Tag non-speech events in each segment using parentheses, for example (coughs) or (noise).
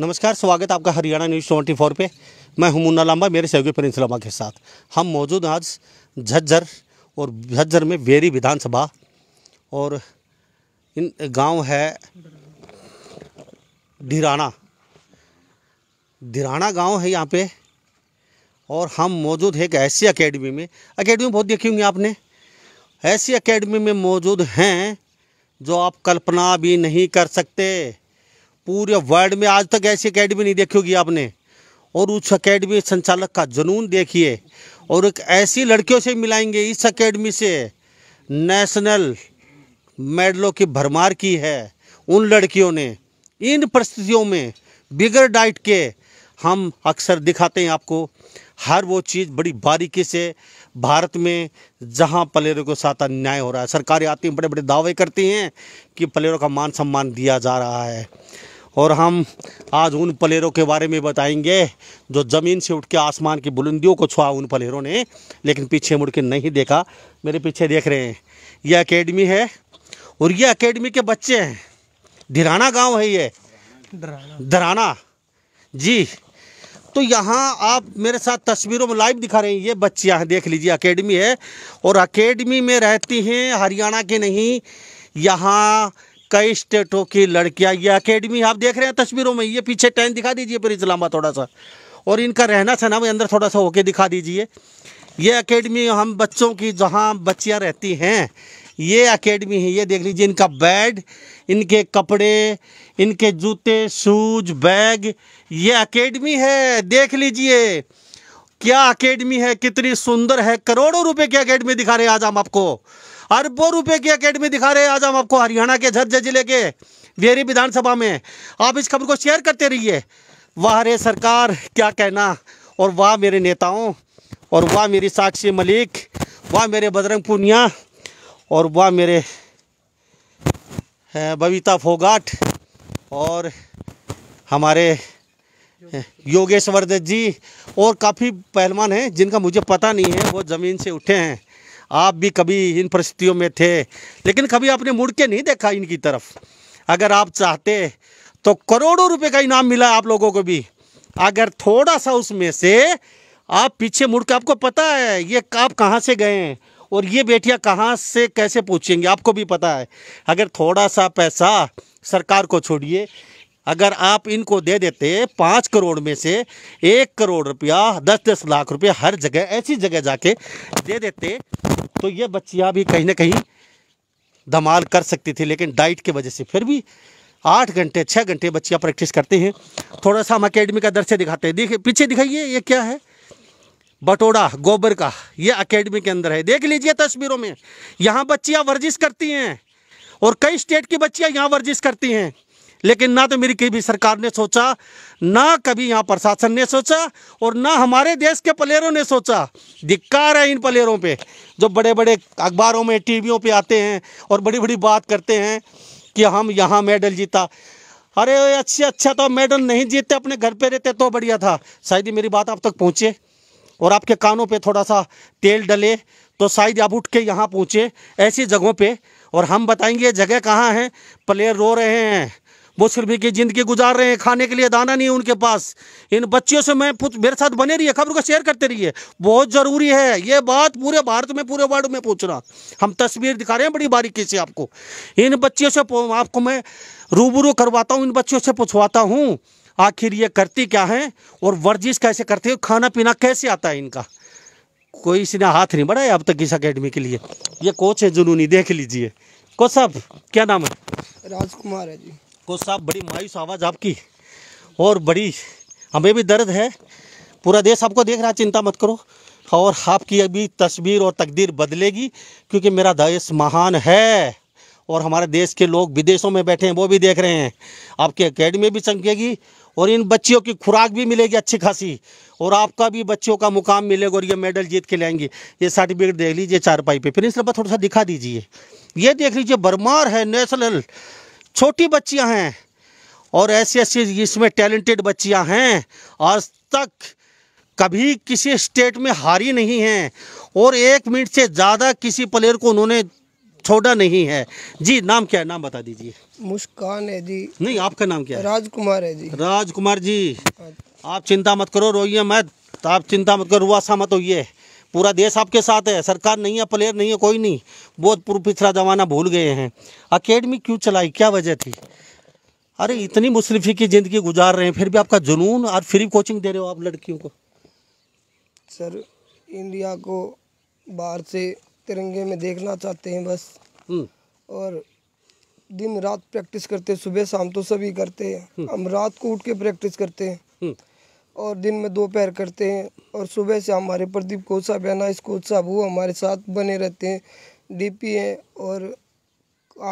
नमस्कार स्वागत आपका हरियाणा न्यूज़ ट्वेंटी फोर पर मैं हूं मुन्ना लांबा मेरे सहयोगी प्रिंस लांबा के साथ हम मौजूद हैं आज झज्जर और झज्जर में वेरी विधानसभा और इन गांव है धिराना धिराना गांव है यहाँ पे और हम मौजूद है एक ऐसी अकेडमी में अकेडमी बहुत देखी होंगी आपने ऐसी अकेडमी में मौजूद हैं जो आप कल्पना भी नहीं कर सकते पूरे वर्ल्ड में आज तक ऐसी अकेडमी नहीं देखी होगी आपने और उस अकेडमी संचालक का जुनून देखिए और एक ऐसी लड़कियों से मिलाएंगे इस अकेडमी से नेशनल मेडलों की भरमार की है उन लड़कियों ने इन परिस्थितियों में बिगर डाइट के हम अक्सर दिखाते हैं आपको हर वो चीज़ बड़ी बारीकी से भारत में जहां प्लेयरों के साथ अन्याय हो रहा है सरकारें आती हैं बड़े बड़े दावे करती हैं कि प्लेयरों का मान सम्मान दिया जा रहा है और हम आज उन पलेरों के बारे में बताएंगे जो ज़मीन से उठ के आसमान की बुलंदियों को छुआ उन पलेरों ने लेकिन पीछे मुड़ के नहीं देखा मेरे पीछे देख रहे हैं यह अकेडमी है और ये अकेडमी के बच्चे हैं धिराना गांव है ये धराना जी तो यहाँ आप मेरे साथ तस्वीरों में लाइव दिखा रहे हैं ये बच्चियाँ हैं देख लीजिए अकेडमी है और अकेडमी में रहती हैं हरियाणा के नहीं यहाँ कई स्टेटों की लड़कियां ये अकेडमी आप देख रहे हैं तस्वीरों में ये पीछे टेंट दिखा दीजिए फिर इस्लामा थोड़ा सा और इनका रहना सहना भी अंदर थोड़ा सा होके दिखा दीजिए ये अकेडमी हम बच्चों की जहाँ बच्चियाँ रहती हैं ये अकेडमी है ये देख लीजिए इनका बेड इनके कपड़े इनके जूते शूज बैग ये अकेडमी है देख लीजिए क्या अकेडमी है कितनी सुंदर है करोड़ों रुपए की अकेडमी दिखा रहे हैं आज हम आपको अरबों रुपए की अकेडमी दिखा रहे हैं आज हम आपको हरियाणा के झज्जर जिले के वेरी विधानसभा में आप इस खबर को शेयर करते रहिए वाह रे सरकार क्या कहना और वाह मेरे नेताओं और वाह मेरी साक्षी मलिक वाह मेरे बजरंग पूनिया और वाह मेरे बबीता फोगाट और हमारे योगेश्वर दत्त जी और काफ़ी पहलवान हैं जिनका मुझे पता नहीं है वो ज़मीन से उठे हैं आप भी कभी इन परिस्थितियों में थे लेकिन कभी आपने मुड़ के नहीं देखा इनकी तरफ अगर आप चाहते तो करोड़ों रुपए का इनाम मिला आप लोगों को भी अगर थोड़ा सा उसमें से आप पीछे मुड़ के आपको पता है ये आप कहाँ से गए हैं और ये बेटियाँ कहाँ से कैसे पूछेंगे आपको भी पता है अगर थोड़ा सा पैसा सरकार को छोड़िए अगर आप इनको दे देते पाँच करोड़ में से एक करोड़ रुपया दस दस लाख रुपया हर जगह ऐसी जगह जाके दे देते तो ये बच्चियाँ भी कहीं ना कहीं धमाल कर सकती थी लेकिन डाइट की वजह से फिर भी आठ घंटे छः घंटे बच्चियाँ प्रैक्टिस करती हैं थोड़ा सा हम अकेडमी का दृश्य दिखाते हैं देखिए पीछे दिखाइए ये क्या है बटोड़ा गोबर का ये अकेडमी के अंदर है देख लीजिए तस्वीरों में यहाँ बच्चियाँ वर्जिश करती हैं और कई स्टेट की बच्चियाँ यहाँ वर्जिश करती हैं लेकिन ना तो मेरी कभी सरकार ने सोचा ना कभी यहाँ प्रशासन ने सोचा और ना हमारे देश के प्लेयरों ने सोचा धिक्कार है इन प्लेयरों पे जो बड़े बड़े अखबारों में टीवियों पे आते हैं और बड़ी बड़ी बात करते हैं कि हम यहाँ मेडल जीता अरे अच्छे अच्छा तो मेडल नहीं जीतते अपने घर पर रहते तो बढ़िया था शायद मेरी बात आप तक पहुँचे और आपके कानों पे थोड़ा सा तेल डले तो शायद आप उठ के यहाँ पहुँचे ऐसी जगहों पे और हम बताएंगे जगह कहाँ हैं प्लेयर रो रहे हैं वो सिर्फ एक ज़िंदगी गुजार रहे हैं खाने के लिए दाना नहीं है उनके पास इन बच्चियों से मैं मेरे साथ बने रहिए खबर को शेयर करते रहिए बहुत ज़रूरी है ये बात पूरे भारत में पूरे वर्ल्ड में पूछ रहा हम तस्वीर दिखा रहे हैं बड़ी बारीकी से आपको इन बच्चियों से आपको मैं रूबरू करवाता हूँ इन बच्चियों से पूछवाता हूँ आखिर ये करती क्या है और वर्जिश कैसे करती है खाना पीना कैसे आता है इनका कोई इसने हाथ नहीं बढ़ाया अब तक इस अकेडमी के लिए ये कोच है जुनूनी देख लीजिए कोच साहब क्या नाम है राजकुमार है जी कोच साहब बड़ी मायूस आवाज़ आपकी और बड़ी हमें भी दर्द है पूरा देश आपको देख रहा है चिंता मत करो और आपकी अभी तस्वीर और तकदीर बदलेगी क्योंकि मेरा देश महान है और हमारे देश के लोग विदेशों में बैठे हैं वो भी देख रहे हैं आपकी अकेडमी भी चमकेगी और इन बच्चियों की खुराक भी मिलेगी अच्छी खासी और आपका भी बच्चियों का मुकाम मिलेगा और ये मेडल जीत के लाएंगे ये सर्टिफिकेट देख लीजिए चारपाई पे प्रिंसिपल थोड़ा सा दिखा दीजिए ये देख लीजिए बरमार है नेशनल छोटी बच्चियां हैं और ऐसी ऐसी इसमें टैलेंटेड बच्चियां हैं आज तक कभी किसी स्टेट में हारी नहीं हैं और एक मिनट से ज़्यादा किसी प्लेयर को उन्होंने छोड़ा नहीं है जी नाम क्या है नाम बता दीजिए मुस्कान है जी नहीं आपका नाम क्या है राजकुमार है जी राजकुमार जी हाँ आप चिंता मत करो रोइए मत आप चिंता मत करो रुआसा मत होइए पूरा देश आपके साथ है सरकार नहीं है प्लेयर नहीं है कोई नहीं बहुत पूर्व पिछड़ा ज़माना भूल गए हैं अकेडमी क्यों चलाई क्या वजह थी अरे इतनी मुशरफी की ज़िंदगी गुजार रहे हैं फिर भी आपका जुनून और फ्री कोचिंग दे रहे हो आप लड़कियों को सर इंडिया को बाहर से तिरंगे में देखना चाहते हैं बस हम्म। और दिन रात प्रैक्टिस करते सुबह शाम तो सभी करते हैं हम्म। हम रात को उठ के प्रैक्टिस करते हैं हम्म। और दिन में दो पैर करते हैं और सुबह से हमारे प्रदीप कोच साहब है ना इस कोच साहब वो हमारे साथ बने रहते हैं डीपी हैं और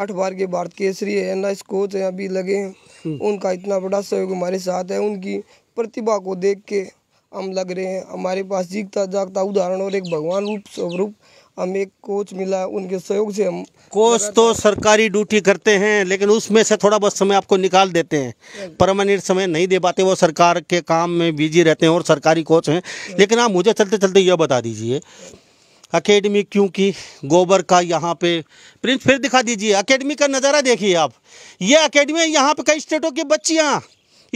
आठ बार के भारत केसरी है ना इस कोच हैं अभी लगे हैं हम्म। उनका इतना बड़ा सहयोग हमारे साथ है उनकी प्रतिभा को देख के हम लग रहे हैं हमारे पास जीतता जागता उदाहरण और एक भगवान रूप स्वरूप हमें कोच मिला उनके सहयोग से हम कोच तो सरकारी ड्यूटी करते हैं लेकिन उसमें से थोड़ा बहुत समय आपको निकाल देते हैं परमानेंट समय नहीं दे पाते वो सरकार के काम में बिजी रहते हैं और सरकारी कोच हैं लेकिन आप मुझे चलते चलते यह बता दीजिए अकेडमी क्योंकि गोबर का यहाँ पे प्रिंस फिर दिखा दीजिए अकेडमी का नज़ारा देखिए आप ये अकेडमी है यहाँ पे कई स्टेटों की बच्चियाँ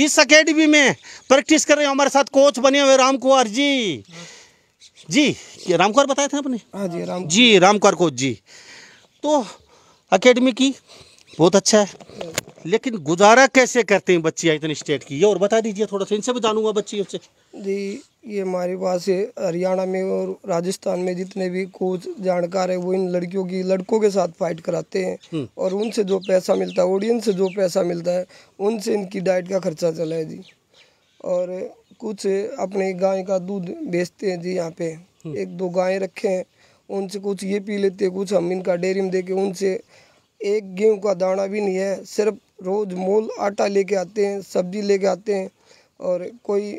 इस अकेडमी में प्रैक्टिस कर रहे हैं हमारे साथ कोच बने हुए राम कुमार जी जी राम कौर बताए थे आपने हाँ जी राम जी रामकुमार कोच जी तो अकेडमी की बहुत अच्छा है लेकिन गुजारा कैसे करते हैं बच्चियाँ इतने स्टेट की ये और बता दीजिए थोड़ा सा इनसे भी जानूंगा बच्ची उससे जी ये हमारे पास हरियाणा में और राजस्थान में जितने भी कोच जानकार है वो इन लड़कियों की लड़कों के साथ फाइट कराते हैं हम्म। और उनसे जो पैसा मिलता है ऑडियंस से जो पैसा मिलता है उनसे इनकी डाइट का खर्चा चला है जी और कुछ अपने गाय का दूध बेचते हैं जी यहाँ पे हम्म। एक दो गाय रखे हैं उनसे कुछ ये पी लेते हैं कुछ हम इनका डेयरी में दे के उनसे एक गेहूँ का दाना भी नहीं है सिर्फ रोज़ मोल आटा लेके आते हैं सब्जी लेके आते हैं और कोई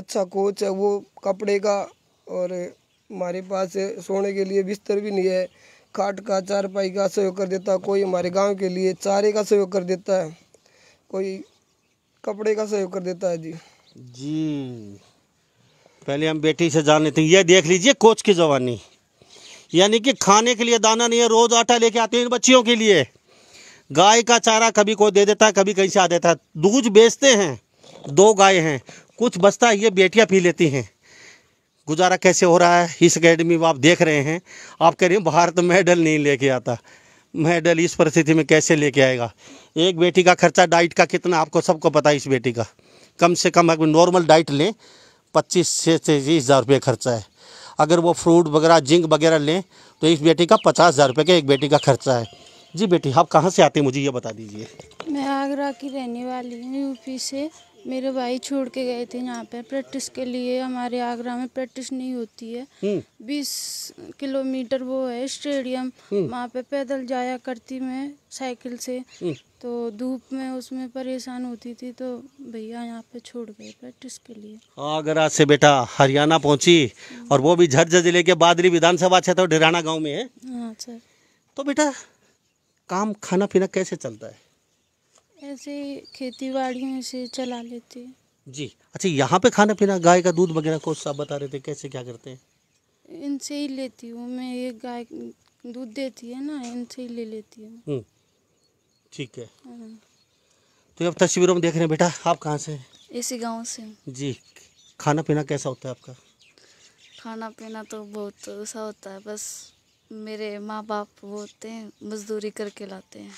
अच्छा कोच है वो कपड़े का और हमारे पास सोने के लिए बिस्तर भी नहीं है खाट का चारपाई का सहयोग कर देता कोई हमारे गांव के लिए चारे का सहयोग कर देता है कोई कपड़े का सहयोग कर देता है जी जी पहले हम बेटी से जान लेते हैं ये देख लीजिए कोच की जवानी यानी कि खाने के लिए दाना नहीं है रोज़ आटा लेके आते हैं इन बच्चियों के लिए गाय का चारा कभी कोई दे देता है कभी कहीं से आ देता है दूध बेचते हैं दो गाय हैं कुछ बचता है ये बेटियाँ पी लेती हैं गुजारा कैसे हो रहा है इस अकेडमी में आप देख रहे हैं आप कह रहे हैं भारत मेडल नहीं लेके आता मेडल इस परिस्थिति में कैसे लेके आएगा एक बेटी का खर्चा डाइट का कितना आपको सबको पता है इस बेटी का कम से कम अगर नॉर्मल डाइट लें पच्चीस से तीस हज़ार रुपये खर्चा है अगर वो फ्रूट वगैरह जिंक वगैरह लें तो इस बेटी का पचास हज़ार रुपये का एक बेटी का खर्चा है जी बेटी आप कहाँ से आते हैं मुझे ये बता दीजिए मैं आगरा की रहने वाली हूँ यूपी से मेरे भाई छोड़ के गए थे यहाँ पे प्रैक्टिस के लिए हमारे आगरा में प्रैक्टिस नहीं होती है हम्म। बीस किलोमीटर वो है स्टेडियम हम्म। वहाँ पे पैदल जाया करती मैं साइकिल से हम्म। तो धूप में उसमें परेशान होती थी तो भैया यहाँ पे छोड़ गए प्रैक्टिस के लिए आगरा हाँ, से बेटा हरियाणा पहुँची और वो भी झरझर जिले के बादरी विधानसभा क्षेत्र तो ढिराना गाँव में है हाँ सर तो बेटा काम खाना पीना कैसे चलता है ऐसे खेती बाड़ियों से चला लेते हैं जी अच्छा यहाँ पे खाना पीना गाय का दूध वगैरह कोच सब बता रहे थे कैसे क्या करते हैं इनसे ही लेती हूँ मैं ये गाय दूध देती है ना इनसे ही ले लेती हूँ हम्म, ठीक है हाँ। तो अब तस्वीरों में देख रहे हैं बेटा आप कहाँ से इसी गांव से जी खाना पीना कैसा होता है आपका खाना पीना तो बहुत ऐसा होता है बस मेरे माँ बाप होते हैं मजदूरी करके लाते हैं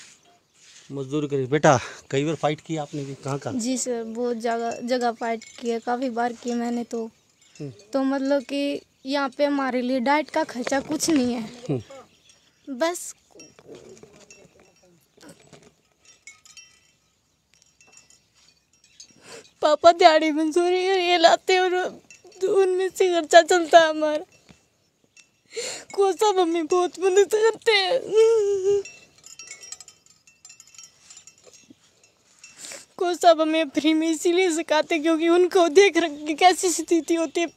मजदूर करी बेटा कई बार फाइट किया आपने भी कहाँ कहाँ जी सर बहुत जगह जगह फाइट किया काफ़ी बार की मैंने तो हम्म। तो मतलब कि यहाँ पे हमारे लिए डाइट का खर्चा कुछ नहीं है हम्म। बस पापा दिहाड़ी मंजूरी ये लाते और उनमें से खर्चा चलता है हमारा को सब मम्मी बहुत मदद करते हैं को सब हमें फ्री में इसीलिए सिखाते क्योंकि उनको देख रख कैसी स्थिति होती है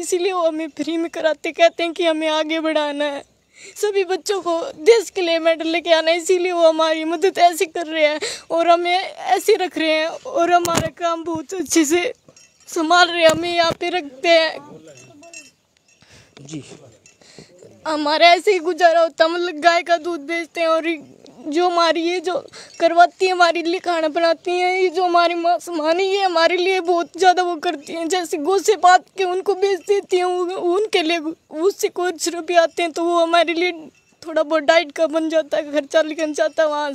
इसीलिए वो हमें फ्री में कराते कहते हैं कि हमें आगे बढ़ाना है सभी बच्चों को देश के लिए मेडल लेके आना है इसीलिए वो हमारी मदद ऐसे कर रहे हैं और हमें ऐसे रख रहे हैं और हमारा काम बहुत अच्छे से संभाल रहे हैं हमें यहाँ पे रखते हैं जी हमारा ऐसे ही गुजारा होता मतलब गाय का दूध बेचते हैं और जो हमारी ये जो करवाती है हमारे लिए खाना बनाती हैं ये जो हमारी माँ समानी है हमारे लिए बहुत ज़्यादा वो करती हैं जैसे गोसे बात के उनको बेच देती हैं उनके लिए उससे कुछ रुपये आते हैं तो वो हमारे लिए थोड़ा बहुत डाइट का बन जाता है खर्चा निकल जाता है वहाँ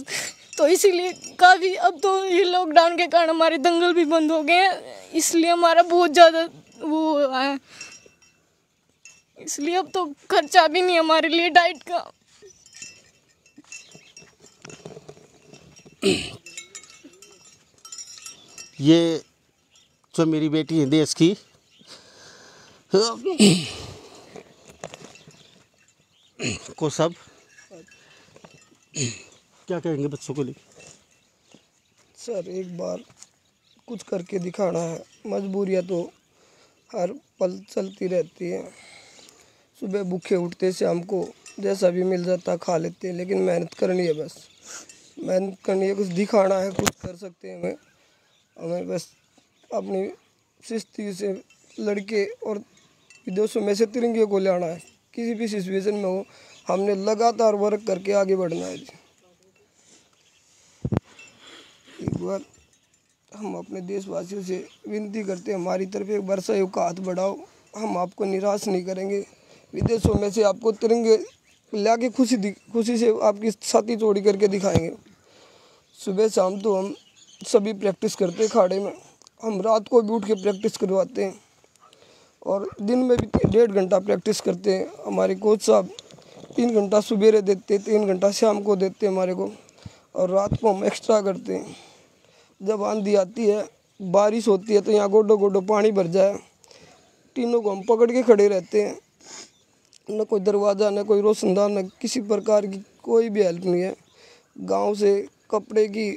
तो इसीलिए काफ़ी अब तो ये लॉकडाउन के कारण हमारे दंगल भी बंद हो गए हैं इसलिए हमारा बहुत ज़्यादा वो है इसलिए अब तो खर्चा भी नहीं हमारे लिए डाइट का ये जो मेरी बेटी है देश की को सब क्या कहेंगे बच्चों को लिए सर एक बार कुछ करके दिखाना है मजबूरियाँ तो हर पल चलती रहती है सुबह भूखे उठते से हमको जैसा भी मिल जाता खा लेते हैं लेकिन मेहनत करनी है बस मेहनत करनी है कुछ दिखाना है कुछ कर सकते हैं हमें हमें बस अपनी सिस्ती से लड़के और विदेशों में से तिरंगे को लाना है किसी भी सिचुएशन में हो हमने लगातार वर्क करके आगे बढ़ना है एक बार हम अपने देशवासियों से विनती करते हैं हमारी तरफ एक बार सहयोग का हाथ बढ़ाओ हम आपको निराश नहीं करेंगे विदेशों में से आपको तिरंगे लाके खुशी खुशी से आपकी छाती चोरी करके दिखाएंगे सुबह शाम तो हम सभी प्रैक्टिस करते हैं खाड़े में हम रात को भी उठ के प्रैक्टिस करवाते हैं और दिन में भी डेढ़ घंटा प्रैक्टिस करते हैं हमारे कोच साहब तीन घंटा सुबेरे देते तीन घंटा शाम को देते हमारे को और रात को हम एक्स्ट्रा करते हैं जब आंधी आती है बारिश होती है तो यहाँ गोडो गोडो पानी भर जाए तीनों को हम पकड़ के खड़े रहते हैं न कोई दरवाज़ा न कोई रोशनदान न किसी प्रकार की कोई भी हेल्प नहीं है गांव से कपड़े की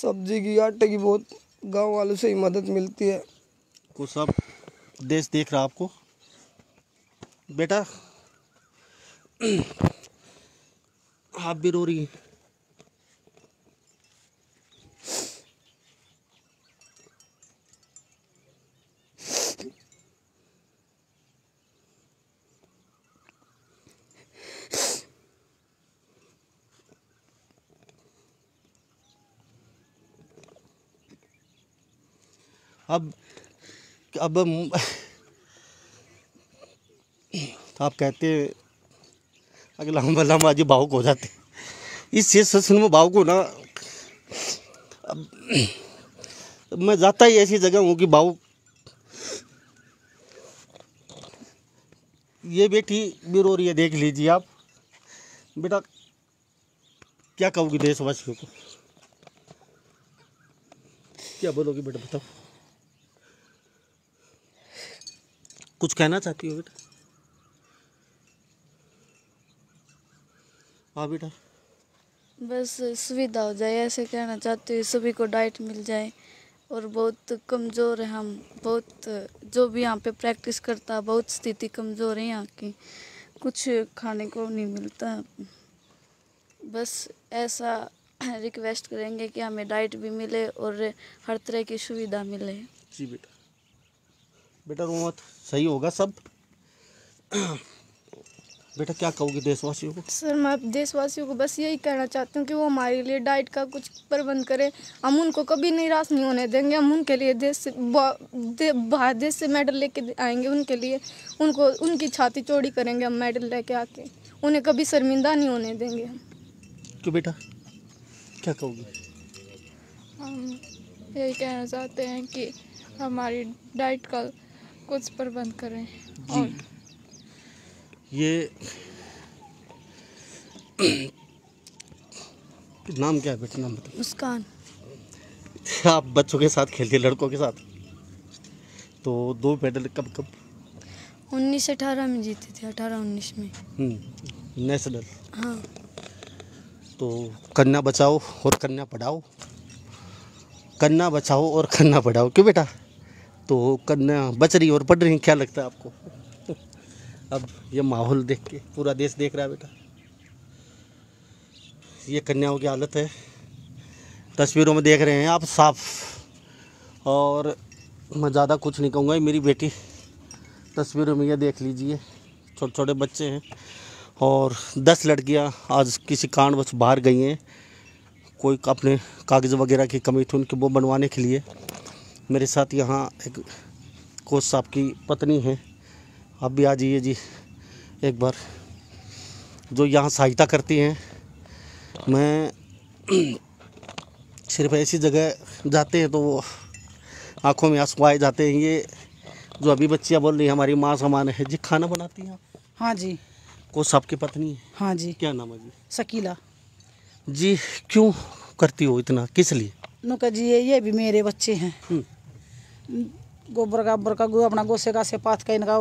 सब्जी की आटे की बहुत गांव वालों से ही मदद मिलती है को सब देश देख रहा आपको बेटा (clears throat) आप भी रो रही है अब अब तो आप कहते अगला हम लम्बा जी भावुक हो जाते इस से सुन में भावुक ना अब मैं जाता ही ऐसी जगह हूँ कि भावुक ये बेटी भी रो रही है देख लीजिए आप बेटा क्या कहोगे देशवासियों को क्या बोलोगे बेटा बताओ कुछ कहना चाहती हो बेटा हाँ बेटा बस सुविधा हो जाए ऐसे कहना चाहती हूँ सभी को डाइट मिल जाए और बहुत कमज़ोर है हम बहुत जो भी यहाँ पे प्रैक्टिस करता बहुत स्थिति कमज़ोर है यहाँ की कुछ खाने को नहीं मिलता बस ऐसा रिक्वेस्ट (coughs) करेंगे कि हमें डाइट भी मिले और हर तरह की सुविधा मिले जी बेटा बेटा रो सही होगा सब बेटा क्या कहोगे देशवासियों को सर मैं देशवासियों को बस यही कहना चाहती हूँ कि वो हमारे लिए डाइट का कुछ प्रबंध करें हम उनको कभी निराश नहीं होने देंगे हम उनके लिए देश से बाहर देश से मेडल लेके आएंगे उनके लिए उनको उनकी छाती चौड़ी करेंगे हम मेडल लेके आके उन्हें कभी शर्मिंदा नहीं होने देंगे हम क्यों बेटा क्या कहोगे हम यही कहना चाहते हैं कि हमारी डाइट का कुछ प्रबंध करें जी ये नाम क्या है बेटा नाम बताओ मुस्कान आप बच्चों के साथ खेलते लड़कों के साथ तो दो मेडल कब कब उन्नीस अठारह में जीते थे अठारह उन्नीस में हम्म, नेशनल हाँ तो कन्या बचाओ और कन्या पढ़ाओ कन्या बचाओ और कन्या पढ़ाओ क्यों बेटा तो कन्या बच रही और पढ़ रही क्या लगता है आपको अब ये माहौल देख के पूरा देश देख रहा है बेटा ये कन्याओं की हालत है तस्वीरों में देख रहे हैं आप साफ और मैं ज़्यादा कुछ नहीं कहूँगा मेरी बेटी तस्वीरों में ये देख लीजिए छोटे छोटे बच्चे हैं और दस लड़कियाँ आज किसी बस बाहर गई हैं कोई अपने कागज़ वगैरह की कमी थी उनके वो बनवाने के लिए मेरे साथ यहाँ एक कोच साहब की पत्नी है आप भी आ जाइए जी एक बार जो यहाँ सहायता करती हैं मैं (clears throat) सिर्फ ऐसी जगह जाते हैं तो वो आँखों में आंसू आए जाते हैं ये जो अभी बच्चियाँ बोल रही हैं हमारी माँ समान है जी खाना बनाती हैं आप हाँ जी कोच साहब की पत्नी है हाँ जी क्या नाम है जी शकीला जी क्यों करती हो इतना किस लिए नुका जी ये भी मेरे बच्चे हैं हम्म। गोबर का गोबर का गो अपना गोसे का से पाथ का इनका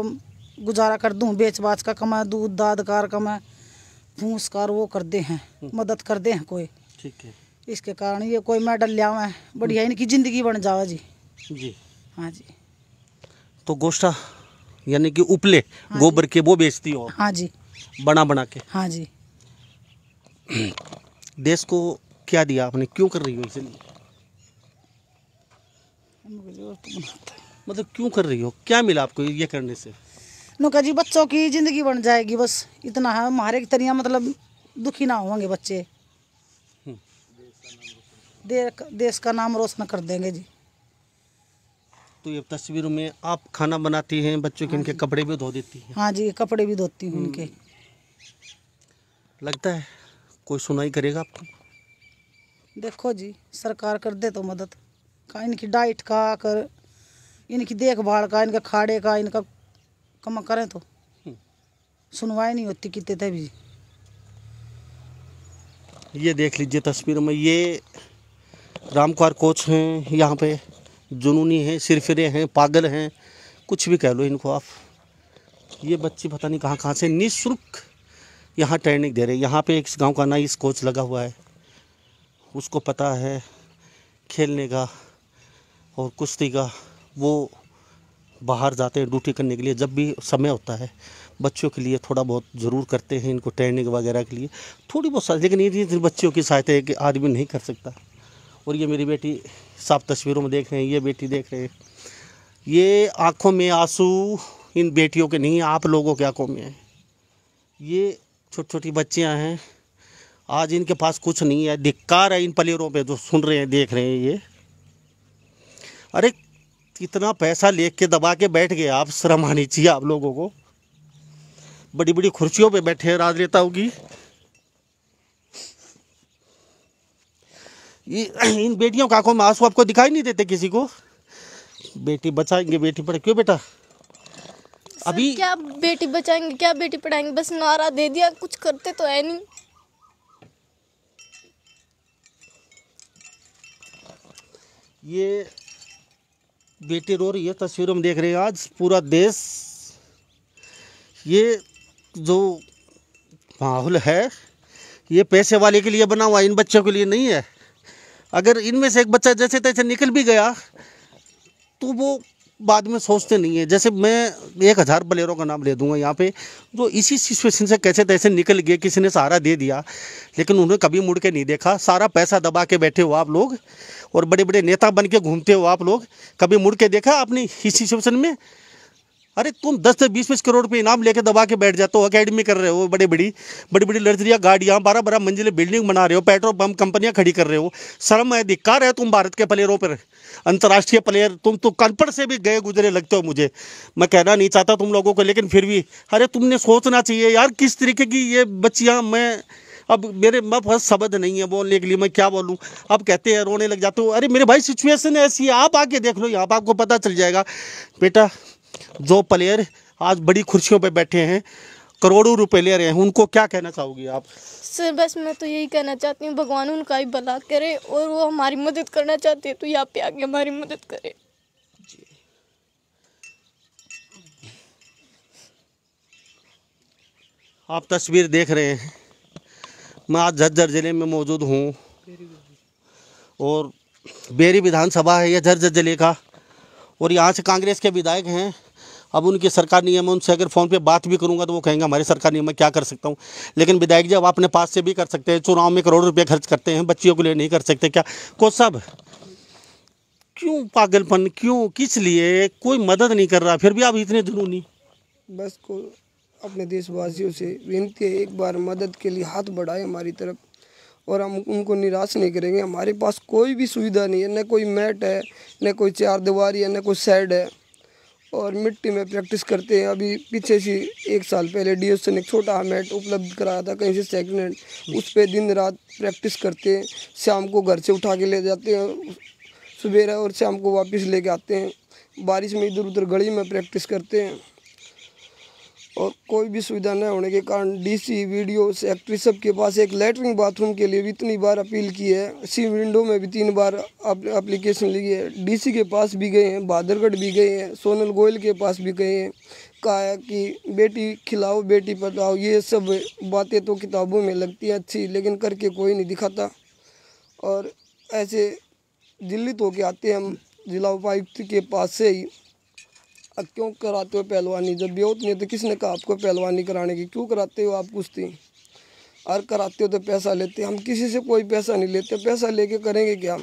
गुजारा कर दूँ बेच बाच का कमा दूध दाद कार कमा फूस कार वो कर दे हैं हम्म। मदद कर दे हैं कोई ठीक है इसके कारण ये कोई मेडल लिया हुआ है बढ़िया हम्म। इनकी ज़िंदगी बन जावा जी जी हाँ जी तो गोष्ठा यानी कि उपले हाँ गोबर के वो बेचती हो हाँ जी बना बना के हाँ जी देश को क्या दिया आपने क्यों कर रही हो इसलिए मतलब क्यों कर रही हो क्या मिला आपको ये करने से नुका जी बच्चों की ज़िंदगी बन जाएगी बस इतना है हमारे की मतलब दुखी ना होंगे बच्चे हम्म। देश का नाम रोशन कर देंगे जी तो ये तस्वीरों में आप खाना बनाती हैं बच्चों के हाँ इनके कपड़े भी धो देती हैं हाँ जी कपड़े भी धोती हूँ इनके हम्म। लगता है कोई सुनाई करेगा आपको देखो जी सरकार कर दे तो मदद का इनकी डाइट का कर इनकी देखभाल का इनका खाड़े का इनका कम करें तो हम्म। सुनवाई नहीं होती कितने तभी ये देख लीजिए तस्वीर में ये राम कुमार कोच हैं यहाँ पे जुनूनी हैं सिरफिरे हैं पागल हैं कुछ भी कह लो इनको आप ये बच्ची पता नहीं कहाँ कहाँ से निःशुल्क यहाँ ट्रेनिंग दे रहे हैं यहाँ पे एक गांव का नाइस कोच लगा हुआ है उसको पता है खेलने का और कुश्ती का वो बाहर जाते हैं ड्यूटी करने के लिए जब भी समय होता है बच्चों के लिए थोड़ा बहुत ज़रूर करते हैं इनको ट्रेनिंग वगैरह के लिए थोड़ी बहुत लेकिन ये बच्चों की सहायता है कि आदमी नहीं कर सकता और ये मेरी बेटी साफ तस्वीरों में देख रहे हैं ये बेटी देख रहे हैं ये आँखों में आंसू इन बेटियों के नहीं आप लोगों के आँखों में है ये छोटी छोटी बच्चियाँ हैं आज इनके पास कुछ नहीं है धिक्कार है इन पलेरों पर जो सुन रहे हैं देख रहे हैं ये अरे कितना पैसा ले के दबा के बैठ गए आप शर्म आनी चाहिए आप लोगों को बड़ी बड़ी कुर्सियों पे बैठे राजनेता होगी इन बेटियों का आंखों में आंसू आपको दिखाई नहीं देते किसी को बेटी बचाएंगे बेटी पढ़े क्यों बेटा अभी क्या बेटी बचाएंगे क्या बेटी पढ़ाएंगे बस नारा दे दिया कुछ करते तो है नहीं ये बेटी रो रही है तस्वीरों में देख रहे हैं आज पूरा देश ये जो माहौल है ये पैसे वाले के लिए बना हुआ इन बच्चों के लिए नहीं है अगर इनमें से एक बच्चा जैसे तैसे निकल भी गया तो वो बाद में सोचते नहीं है जैसे मैं एक हज़ार बलेरो का नाम ले दूंगा यहाँ पे जो इसी सिचुएशन से कैसे तैसे निकल गए किसी ने सहारा दे दिया लेकिन उन्हें कभी मुड़ के नहीं देखा सारा पैसा दबा के बैठे हो आप लोग और बड़े बड़े नेता बन के घूमते हो आप लोग कभी मुड़ के देखा आपने इस सिचुएशन में अरे तुम दस से बीस बीस करोड़ रुपये इनाम लेके दबा के बैठ जाते हो अकेडमी कर रहे हो बड़े बड़ी बड़ी बड़ी लग्जरिया गाड़ियाँ बारह बारह मंजिले बिल्डिंग बना रहे हो पेट्रोल पम्प कंपनियाँ खड़ी कर रहे हो शर्म है धिक्कार है तुम भारत के प्लेयरों पर अंतर्राष्ट्रीय प्लेयर तुम तो कनपड़ से भी गए गुजरे लगते हो मुझे मैं कहना नहीं चाहता तुम लोगों को लेकिन फिर भी अरे तुमने सोचना चाहिए यार किस तरीके की ये बच्चियाँ मैं अब मेरे मैं बहुत शब्द नहीं है बोलने के लिए मैं क्या बोलूँ अब कहते हैं रोने लग जाते हो अरे मेरे भाई सिचुएसन ऐसी है आप आके देख लो यहाँ पर आपको पता चल जाएगा बेटा जो प्लेयर आज बड़ी खुर्सियों पर बैठे हैं करोड़ों रुपए ले रहे हैं उनको क्या कहना चाहोगी आप सर बस मैं तो यही कहना चाहती हूँ भगवान उनका ही भला करे और वो हमारी मदद करना चाहते हैं तो यहाँ पे आगे हमारी मदद करे आप तस्वीर देख रहे हैं मैं आज झज्जर ज़िले में मौजूद हूँ और बेरी विधानसभा है यह झज्जर ज़िले का और यहाँ से कांग्रेस के विधायक हैं अब उनकी सरकार नियम उनसे अगर फ़ोन पे बात भी करूँगा तो वो कहेंगे हमारे सरकार नियम मैं क्या कर सकता हूँ लेकिन विधायक जी अब अपने पास से भी कर सकते हैं चुनाव में करोड़ रुपये खर्च करते हैं बच्चियों के लिए नहीं कर सकते क्या को सब क्यों पागलपन क्यों किस लिए कोई मदद नहीं कर रहा फिर भी आप इतने जुनूनी बस को अपने देशवासियों से विनती है एक बार मदद के लिए हाथ बढ़ाए हमारी तरफ और हम उनको निराश नहीं करेंगे हमारे पास कोई भी सुविधा नहीं है न कोई मैट है न कोई चार दीवारी है न कोई सैड है और मिट्टी में प्रैक्टिस करते हैं अभी पीछे से एक साल पहले डी एस ने एक छोटा मैट उपलब्ध कराया था कहीं से सेकेंड हैंड उस पर दिन रात प्रैक्टिस करते हैं शाम को घर से उठा के ले जाते हैं सवेरा और शाम को वापस लेके आते हैं बारिश में इधर उधर गली में प्रैक्टिस करते हैं और कोई भी सुविधा न होने के कारण डीसी वीडियो सेक्रेटरी सब के पास एक लेटरिन बाथरूम के लिए भी इतनी बार अपील की है सी विंडो में भी तीन बार अप्लीकेशन ली है डीसी के पास भी गए हैं बहादुरगढ़ भी गए हैं सोनल गोयल के पास भी गए हैं कहा है कि बेटी खिलाओ बेटी पढ़ाओ ये सब बातें तो किताबों में लगती हैं अच्छी लेकिन करके कोई नहीं दिखाता और ऐसे दिल्ली तो के आते हम जिला उपायुक्त के पास से ही अब क्यों कराते हो पहलवानी जब ब्योत नहीं है तो किसने कहा आपको पहलवानी कराने की क्यों कराते हो आप कुश्ती और कराते हो तो पैसा लेते हम किसी से कोई पैसा नहीं लेते पैसा लेके करेंगे क्या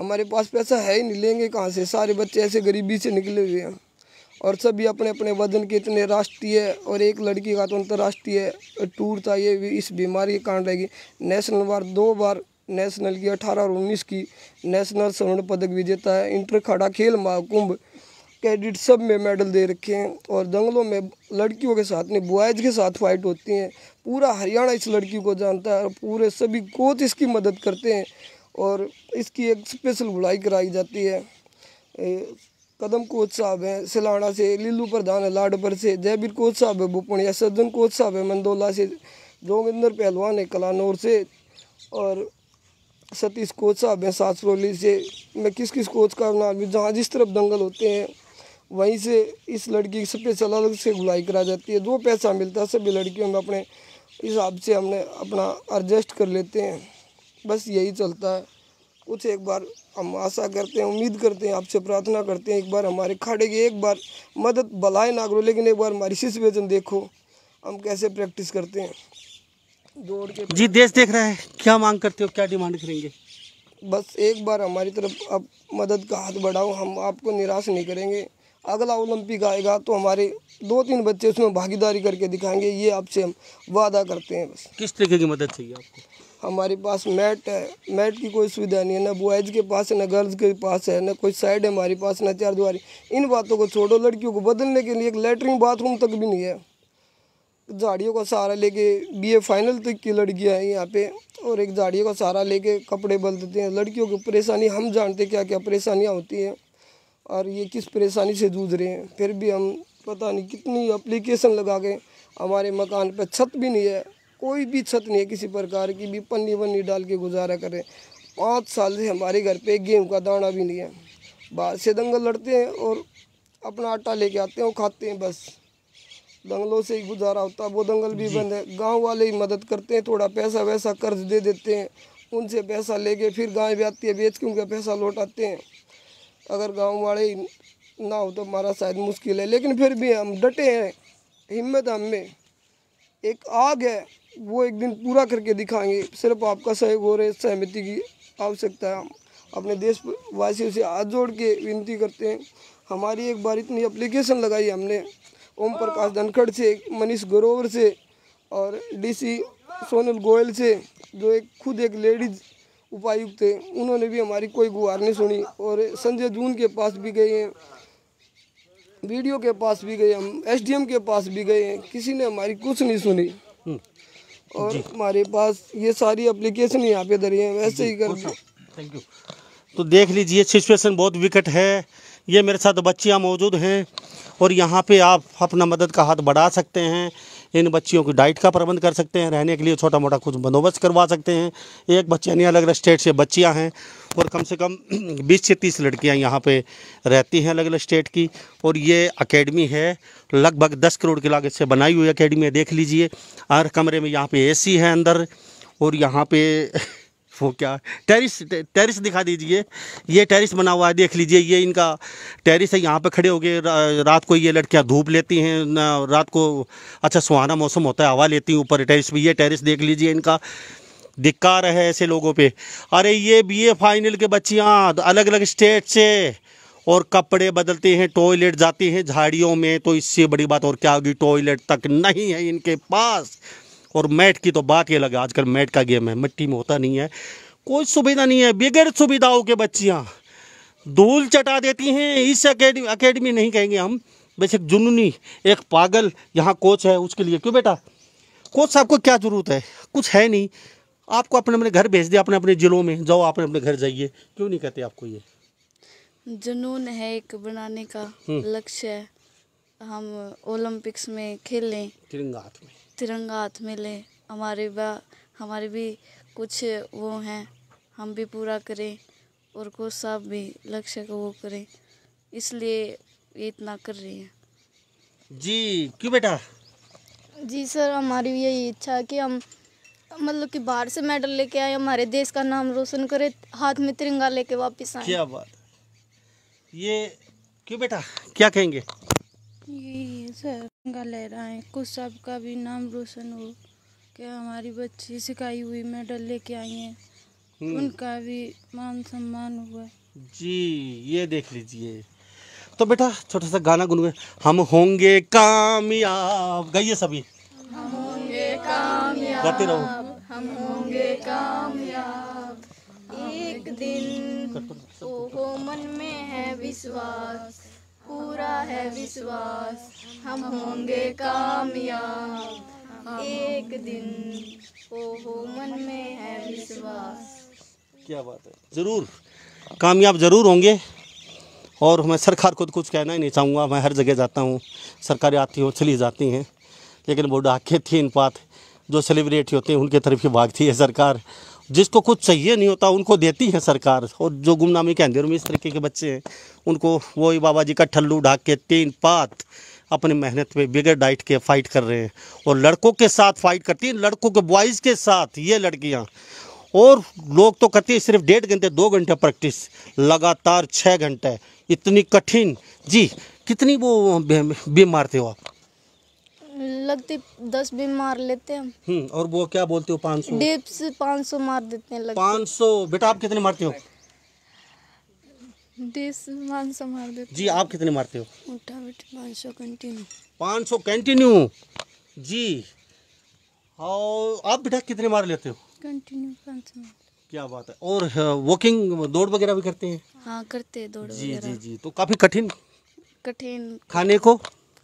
हमारे पास पैसा है ही नहीं लेंगे कहाँ से सारे बच्चे ऐसे गरीबी से निकले हुए हैं और सभी अपने अपने वजन के इतने राष्ट्रीय और एक लड़की का तो अंतर्राष्ट्रीय टूर था ये भी इस बीमारी के कारण रहेगी नेशनल बार दो बार नेशनल की अठारह और उन्नीस की नेशनल स्वर्ण पदक विजेता है इंटर खड़ा खेल महाकुंभ कैडिट सब में मेडल दे रखे हैं और दंगलों में लड़कियों के साथ में बॉयज़ के साथ फाइट होती हैं पूरा हरियाणा इस लड़की को जानता है और पूरे सभी कोच इसकी मदद करते हैं और इसकी एक स्पेशल बुलाई कराई जाती है कदम कोच साहब हैं सिलाना से लीलू प्रधान है लाडपर से जयबीर कोच साहब है भूपन या सज्जन कोच साहब है मंदोला से जोगिंदर पहलवान है कलानौर से और सतीश कोच साहब हैं सासरोली से मैं किस किस कोच का नाम भी जहाँ जिस तरफ दंगल होते हैं वहीं से इस लड़की की स्पेशल अलग से गुलाई करा जाती है जो पैसा मिलता है सभी लड़कियों में अपने हिसाब से हमने अपना एडजस्ट कर लेते हैं बस यही चलता है कुछ एक बार हम आशा करते हैं उम्मीद करते हैं आपसे प्रार्थना करते हैं एक बार हमारे खाड़े की एक बार मदद भलाए ना करो लेकिन एक बार हमारी सिचुएशन देखो हम कैसे प्रैक्टिस करते हैं दौड़ के जी देश देख रहा है क्या मांग करते हो क्या डिमांड करेंगे बस एक बार हमारी तरफ आप मदद का हाथ बढ़ाओ हम आपको निराश नहीं करेंगे अगला ओलंपिक आएगा तो हमारे दो तीन बच्चे उसमें भागीदारी करके दिखाएंगे ये आपसे हम वादा करते हैं बस किस तरीके की मदद चाहिए आपको हमारे पास मैट है मैट की कोई सुविधा नहीं है ना बॉयज़ के पास है ना गर्ल्स के पास है ना कोई साइड है हमारे पास ना चार दुआरी इन बातों को छोड़ो लड़कियों को बदलने के लिए एक लेटरिन बाथरूम तक भी नहीं है झाड़ियों का सहारा लेके बीए फाइनल तक की लड़कियाँ हैं यहाँ पे और एक झाड़ियों का सहारा लेके कपड़े बदलते हैं लड़कियों की परेशानी हम जानते क्या क्या परेशानियाँ होती हैं और ये किस परेशानी से जूझ रहे हैं फिर भी हम पता नहीं कितनी अप्लीकेशन लगा के हमारे मकान पर छत भी नहीं है कोई भी छत नहीं है किसी प्रकार की भी पन्नी वन्नी डाल के गुजारा करें पाँच साल से हमारे घर पे गेहूं का दाना भी नहीं है बाहर से दंगल लड़ते हैं और अपना आटा लेके आते हैं और खाते हैं बस दंगलों से ही गुजारा होता है वो दंगल भी बंद है गांव वाले ही मदद करते हैं थोड़ा पैसा वैसा कर्ज दे देते हैं उनसे पैसा लेके फिर गाय भी आती है बेच के उनका पैसा लौटाते हैं अगर गांव वाले ना हो तो हमारा शायद मुश्किल है लेकिन फिर भी हम डटे हैं हिम्मत हम में एक आग है वो एक दिन पूरा करके दिखाएंगे सिर्फ आपका सहयोग हो रहे सहमति की आवश्यकता है हम अपने देशवासियों से हाथ जोड़ के विनती करते हैं हमारी एक बार इतनी अप्लीकेशन लगाई हमने ओम प्रकाश धनखड़ से मनीष गरोवर से और डीसी सोनल गोयल से जो एक खुद एक लेडीज उपायुक्त थे उन्होंने भी हमारी कोई गुहार नहीं सुनी और संजय जून के पास भी गए हैं वीडियो के पास भी गए हम एसडीएम के पास भी गए हैं किसी ने हमारी कुछ नहीं सुनी हम्म। और हमारे पास ये सारी अप्लीकेशन यहाँ पे धरी है वैसे ही कर थैंक यू तो देख लीजिए सिचुएशन बहुत विकट है ये मेरे साथ बच्चियाँ मौजूद हैं और यहाँ पे आप अपना मदद का हाथ बढ़ा सकते हैं इन बच्चियों की डाइट का प्रबंध कर सकते हैं रहने के लिए छोटा मोटा कुछ बंदोबस्त करवा सकते हैं एक बच्चे नहीं अलग अलग स्टेट से बच्चियाँ हैं और कम से कम (clears throat) बीस से तीस लड़कियाँ यहाँ पर रहती हैं अलग अलग स्टेट की और ये अकेडमी है लगभग दस करोड़ की लागत से बनाई हुई अकेडमी है देख लीजिए हर कमरे में यहाँ पर ए है अंदर और यहाँ पर वो क्या टेरिस टेरिस दिखा दीजिए ये टेरिस बना हुआ है देख लीजिए ये इनका टेरिस है यहाँ पे खड़े हो गए रा, रात को ये लड़कियाँ धूप लेती हैं रात को अच्छा सुहाना मौसम होता है हवा लेती हैं ऊपर टेरिस पे ये टेरिस देख लीजिए इनका दिक्कार है ऐसे लोगों पे अरे ये ए फाइनल के बच्चियाँ अलग अलग स्टेट से और कपड़े बदलते हैं टॉयलेट जाते हैं झाड़ियों में तो इससे बड़ी बात और क्या होगी टॉयलेट तक नहीं है इनके पास और मैट की तो बात ये लगे आजकल मैट का गेम है मिट्टी में होता नहीं है कोई सुविधा नहीं है बगैर सुविधाओं के बच्चियाँ धूल चटा देती हैं इस अकेडमी अकेडमी नहीं कहेंगे हम बेशक जुनूनी एक पागल यहाँ कोच है उसके लिए क्यों बेटा कोच साहब को क्या ज़रूरत है कुछ है नहीं आपको अपने अपने घर भेज दिया अपने अपने ज़िलों में जाओ अपने अपने घर जाइए क्यों नहीं कहते आपको ये जुनून है एक बनाने का हम्म। लक्ष्य है हम ओलंपिक्स में खेलें तिरंगा हाथ में तिरंगा हाथ में लें हमारे बा हमारे भी कुछ वो हैं हम भी पूरा करें और को साहब भी लक्ष्य को वो करें इसलिए ये इतना कर रही है जी क्यों बेटा जी सर हमारी यही इच्छा है कि हम मतलब कि बाहर से मेडल लेके आए हमारे देश का नाम रोशन करें हाथ में तिरंगा लेके वापस आए क्या बात ये क्यों बेटा क्या कहेंगे ये सब गंगा लहराएं कुछ सबका भी नाम रोशन हो क्या हमारी बच्ची सिखाई हुई मेडल लेके आई है हम्म। उनका भी मान सम्मान हुआ जी ये देख लीजिए तो बेटा छोटा सा गाना गुनगुना हम होंगे कामयाब गाइए सभी हम होंगे कामयाब हम होंगे कामयाब एक दिन ओ मन में है विश्वास पूरा है विश्वास हम होंगे कामयाब एक दिन ओ हो मन में है विश्वास क्या बात है ज़रूर कामयाब ज़रूर होंगे और मैं सरकार को तो कुछ कहना ही नहीं चाहूँगा मैं हर जगह जाता हूँ सरकारें आती हो चली जाती हैं लेकिन वो डाके थी इन पात जो सेलिब्रिटी होते हैं उनके तरफ ही भागती है सरकार जिसको कुछ चाहिए नहीं होता उनको देती है सरकार और जो गुमनामी के अंधेरों में इस तरीके के बच्चे हैं उनको वही बाबा जी का ठल्लू ढाक के तीन पात अपनी मेहनत में बिगड़ डाइट के फाइट कर रहे हैं और लड़कों के साथ फाइट करती हैं लड़कों के बॉयज़ के साथ ये लड़कियाँ और लोग तो करते हैं सिर्फ डेढ़ घंटे दो घंटे प्रैक्टिस लगातार छः घंटे इतनी कठिन जी कितनी वो बीमार थे वो आप लगते दस भी मार लेते हैं हम्म, और वो क्या बोलते हो पाँच सौ डिप्स पाँच सौ मार देते हैं पाँच सौ बेटा आप कितने मारते हो डिप्स पाँच सौ मार देते जी आप कितने मारते हो उठा बेटा पाँच सौ कंटिन्यू पाँच सौ कंटिन्यू जी और आप बेटा कितने मार लेते हो कंटिन्यू पाँच सौ क्या बात है और वॉकिंग हाँ, दौड़ वगैरह भी करते हैं हाँ करते हैं दौड़ जी जी जी तो काफ़ी कठिन कठिन खाने को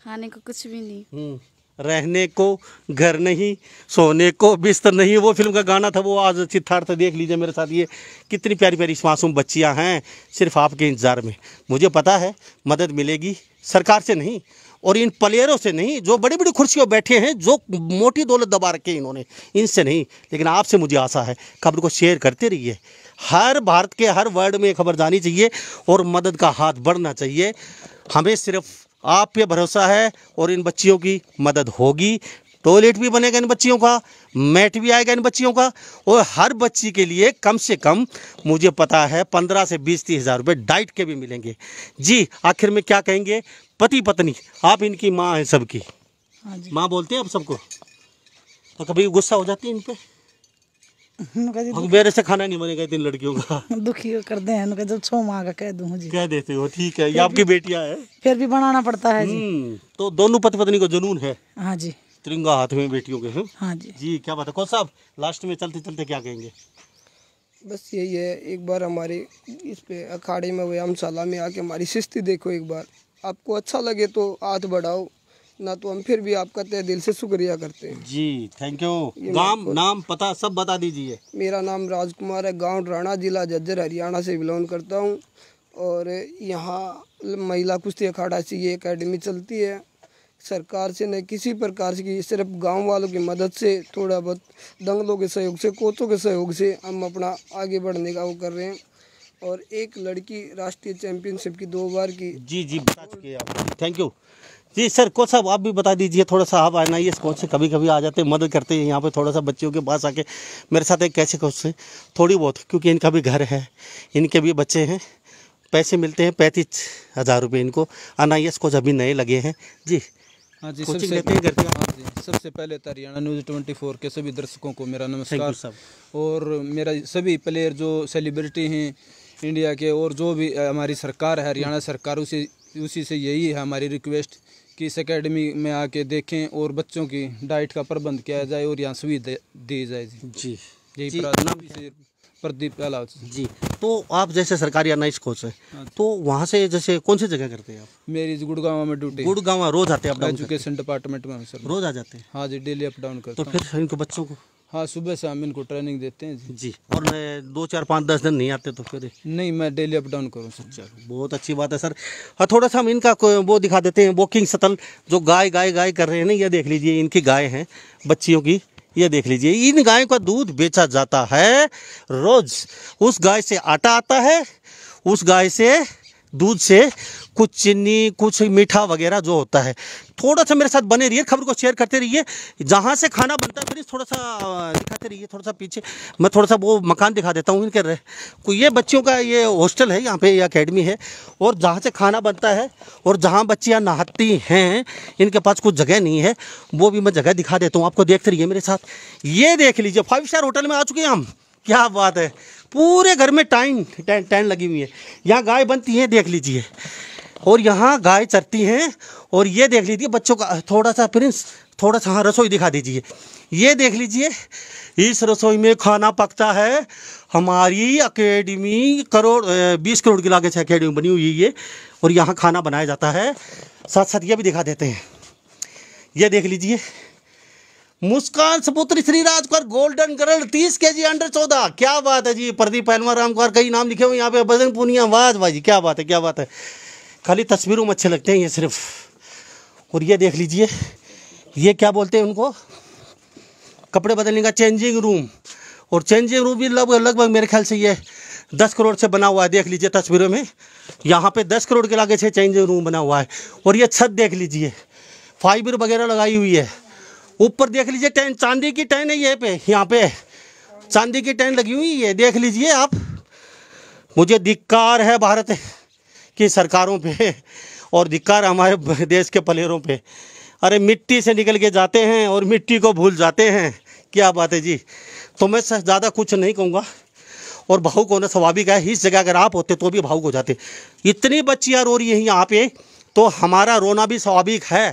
खाने को कुछ भी नहीं हम्म। रहने को घर नहीं सोने को बिस्तर नहीं वो फिल्म का गाना था वो आज सिद्धार्थ देख लीजिए मेरे साथ ये कितनी प्यारी प्यारी मासूम बच्चियां हैं सिर्फ आपके इंतज़ार में मुझे पता है मदद मिलेगी सरकार से नहीं और इन प्लेयरों से नहीं जो बड़ी बड़ी कुर्सियों बैठे हैं जो मोटी दौलत दबा रखी है इन्होंने इनसे नहीं लेकिन आपसे मुझे आशा है खबर को शेयर करते रहिए हर भारत के हर वर्ल्ड में खबर जानी चाहिए और मदद का हाथ बढ़ना चाहिए हमें सिर्फ आप पे भरोसा है और इन बच्चियों की मदद होगी टॉयलेट भी बनेगा इन बच्चियों का मैट भी आएगा इन बच्चियों का और हर बच्ची के लिए कम से कम मुझे पता है पंद्रह से बीस तीस हज़ार रुपये डाइट के भी मिलेंगे जी आखिर में क्या कहेंगे पति पत्नी आप इनकी माँ हैं सबकी हाँ माँ बोलते हैं आप सबको तो कभी गुस्सा हो जाती है इन पर से खाना नहीं बनेगा इतनी लड़कियों का दुखी हो कर दे जब छो माँ का कह दू जी कह देते हो ठीक है ये आपकी बेटियां है फिर भी बनाना पड़ता है जी तो दोनों पति पत्नी को जुनून है हाँ जी तिरंगा हाथ में बेटियों के हैं हाँ जी जी क्या बात है कौन साहब लास्ट में चलते चलते क्या कहेंगे बस यही है एक बार हमारे इस पे अखाड़े में व्यायामशाला में आके हमारी शिस्ती देखो एक बार आपको अच्छा लगे तो हाथ बढ़ाओ ना तो हम फिर भी आपका तय दिल से शुक्रिया करते हैं जी थैंक यू नाम नाम पता सब बता दीजिए मेरा नाम राजकुमार है गांव राणा जिला जज्जर हरियाणा से बिलोंग करता हूं और यहाँ महिला कुश्ती अखाड़ा से ये अकेडमी चलती है सरकार से न किसी प्रकार की सिर्फ गांव वालों की मदद से थोड़ा बहुत दंगलों के सहयोग से कोचों के सहयोग से हम अपना आगे बढ़ने का वो कर रहे हैं और एक लड़की राष्ट्रीय चैंपियनशिप की दो बार की जी जी बता आप thank you ji sir coach साहब आप भी बता दीजिए थोड़ा सा आप आना ये कोच से कभी कभी आ जाते हैं मदद करते हैं यहाँ पे थोड़ा सा बच्चों के पास आके मेरे साथ एक कैसे कोच से थोड़ी बहुत क्योंकि इनका भी घर है इनके भी बच्चे हैं पैसे मिलते हैं पैंतीस हज़ार रुपये इनको ये कोच अभी नए लगे हैं जी हाँ जी कोचिंग लेते हैं हाँ जी सबसे पहले तो हरियाणा न्यूज़ फोर के सभी दर्शकों को मेरा नमस्कार और मेरा सभी प्लेयर जो सेलिब्रिटी हैं इंडिया के और जो भी हमारी सरकार है हरियाणा सरकार उसी उसी से यही है हमारी रिक्वेस्ट कि इस अकेडमी में आके देखें और बच्चों की डाइट का प्रबंध किया जाए और यहाँ सुविधा दी जाए जी यही प्रार्थना प्रदीप अलाव जी तो आप जैसे सरकारी अनाइज कोच है तो वहाँ से जैसे कौन सी जगह करते हैं आप मेरी गुड़गांव में ड्यूटी गुड़गांव रोज आते हैं एजुकेशन डिपार्टमेंट में सर रोज आ जाते हैं हाँ जी डेली अप डाउन करते तो फिर इनको बच्चों को हाँ सुबह से हम इनको ट्रेनिंग देते हैं जी, जी। और दो चार पाँच दस दिन नहीं आते तो फिर नहीं मैं डेली अप डाउन करूँ सर चलो बहुत अच्छी बात है सर हाँ थोड़ा सा हम इनका वो दिखा देते हैं वॉकिंग सतल जो गाय गाय गाय कर रहे हैं ना ये देख लीजिए इनकी गाय हैं बच्चियों की ये देख लीजिए इन गायों का दूध बेचा जाता है रोज उस गाय से आटा आता है उस गाय से दूध से कुछ चीनी कुछ मीठा वगैरह जो होता है थोड़ा सा मेरे साथ बने रहिए खबर को शेयर करते रहिए जहाँ से खाना बनता है फिर थोड़ा सा दिखाते रहिए थोड़ा सा पीछे मैं थोड़ा सा वो मकान दिखा देता हूँ इनके रहे को ये बच्चियों का ये हॉस्टल है यहाँ पे ये अकेडमी है और जहाँ से खाना बनता है और जहाँ बच्चियाँ नहाती हैं इनके पास कुछ जगह नहीं है वो भी मैं जगह दिखा देता हूँ आपको देखते रहिए मेरे साथ ये देख लीजिए फाइव स्टार होटल में आ चुके हैं हम क्या बात है पूरे घर में टाइन टैन टैन लगी हुई है यहाँ गाय बनती है देख लीजिए और यहाँ गाय चरती हैं और ये देख लीजिए बच्चों का थोड़ा सा प्रिंस थोड़ा सा हाँ रसोई दिखा दीजिए ये देख लीजिए इस रसोई में खाना पकता है हमारी अकेडमी करोड़ बीस करोड़ की लागत से अकेडमी बनी हुई है ये और यहाँ खाना बनाया जाता है साथ साथ ये भी दिखा देते हैं ये देख लीजिए मुस्कान सपुत्री श्रीराज कौर गोल्डन गर्ल तीस के जी अंडर चौदह क्या बात है जी प्रदीप पहलवा राम कौर कई नाम लिखे हुए यहाँ पे बजन पुनिया वाज भाई क्या बात है क्या बात है खाली तस्वीरों में अच्छे लगते हैं ये सिर्फ और ये देख लीजिए ये क्या बोलते हैं उनको कपड़े बदलने का चेंजिंग रूम और चेंजिंग रूम भी लगभग लगभग मेरे ख्याल से ये दस करोड़ से बना हुआ है देख लीजिए तस्वीरों में यहाँ पे दस करोड़ के लागे से चेंजिंग रूम बना हुआ है और ये छत देख लीजिए फाइबर वगैरह लगाई हुई है ऊपर देख लीजिए टैन चांदी की टैन है ये पे यहाँ पे चांदी की टैन लगी हुई है देख लीजिए आप मुझे धिक्कार है भारत की सरकारों पे और धिक्कार हमारे देश के पलेरों पे अरे मिट्टी से निकल के जाते हैं और मिट्टी को भूल जाते हैं क्या बात है जी तो मैं ज़्यादा कुछ नहीं कहूँगा और भावुक होना स्वाभाविक है इस जगह अगर आप होते तो भी भावुक हो जाते इतनी बच्चियाँ रो रही हैं यहाँ पे तो हमारा रोना भी स्वाभाविक है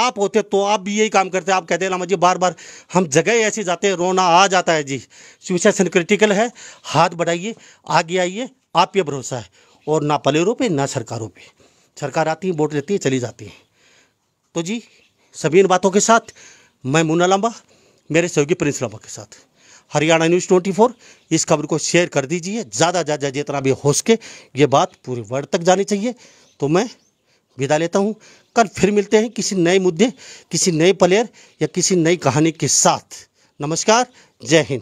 आप होते तो आप भी यही काम करते आप कहते लामा जी बार बार हम जगह ऐसी जाते हैं रोना आ जाता है जी सिचुएशन क्रिटिकल है हाथ बढ़ाइए आगे आइए आप ये भरोसा है और ना पलेरों पे ना सरकारों पे सरकार आती है वोट लेती है चली जाती है तो जी सभी इन बातों के साथ मैं मुन्ना लांबा मेरे सहयोगी प्रिंस लांबा के साथ हरियाणा न्यूज़ फोर इस खबर को शेयर कर दीजिए ज़्यादा ज़्यादा जितना भी हो सके ये बात पूरे वर्ल्ड तक जानी चाहिए तो मैं विदा लेता हूँ कल फिर मिलते हैं किसी नए मुद्दे किसी नए प्लेयर या किसी नई कहानी के साथ नमस्कार जय हिंद